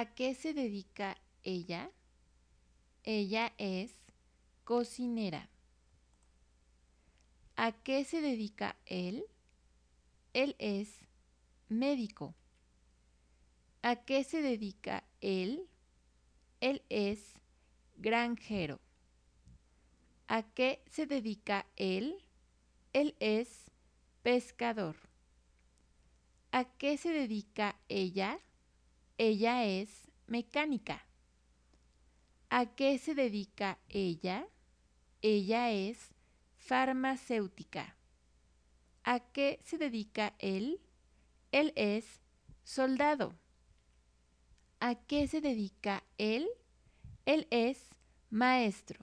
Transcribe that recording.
¿A qué se dedica ella? Ella es cocinera. ¿A qué se dedica él? Él es médico. ¿A qué se dedica él? Él es granjero. ¿A qué se dedica él? Él es pescador. ¿A qué se dedica ella? Ella es mecánica. ¿A qué se dedica ella? Ella es farmacéutica. ¿A qué se dedica él? Él es soldado. ¿A qué se dedica él? Él es maestro.